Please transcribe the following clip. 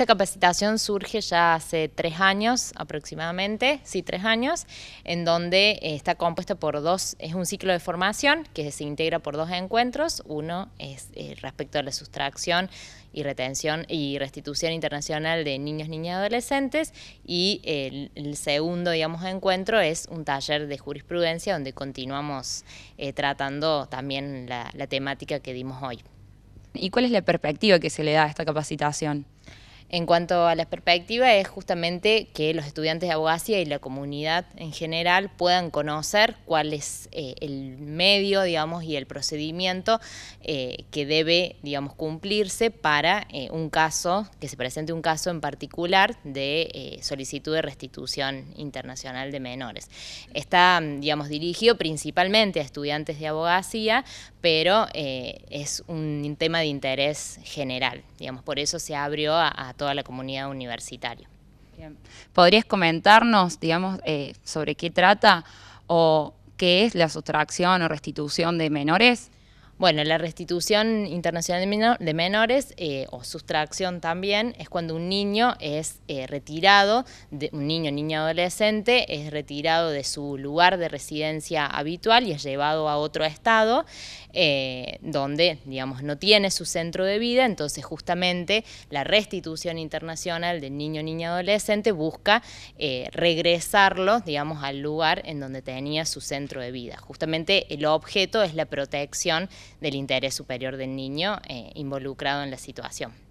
Esta capacitación surge ya hace tres años aproximadamente, sí, tres años, en donde eh, está compuesta por dos, es un ciclo de formación que se integra por dos encuentros. Uno es eh, respecto a la sustracción y retención y restitución internacional de niños, niñas y adolescentes y el, segundo, digamos, encuentro es un taller de jurisprudencia donde continuamos eh, tratando también la temática que dimos hoy. ¿Y cuál es la perspectiva que se le da a esta capacitación? en cuanto a la perspectiva es justamente que los estudiantes de abogacía y la comunidad en general puedan conocer cuál es eh, el medio, digamos, y el procedimiento eh, que debe, digamos, cumplirse para eh, un caso, que se presente un caso en particular de solicitud de restitución internacional de menores. Está, digamos, dirigido principalmente a estudiantes de abogacía, pero es un tema de interés general, digamos, por eso se abrió a toda la comunidad universitaria. ¿Podrías comentarnos, digamos, eh, sobre qué trata o qué es la sustracción o restitución de menores? Bueno, la restitución internacional de, menores eh, o sustracción también es cuando un niño es eh, retirado, de, un niño, niña adolescente, es retirado de su lugar de residencia habitual y es llevado a otro estado eh, donde, digamos, no tiene su centro de vida, entonces justamente la restitución internacional del niño, niña adolescente busca regresarlo, digamos, al lugar en donde tenía su centro de vida. Justamente el objeto es la protección del interés superior del niño eh, involucrado en la situación.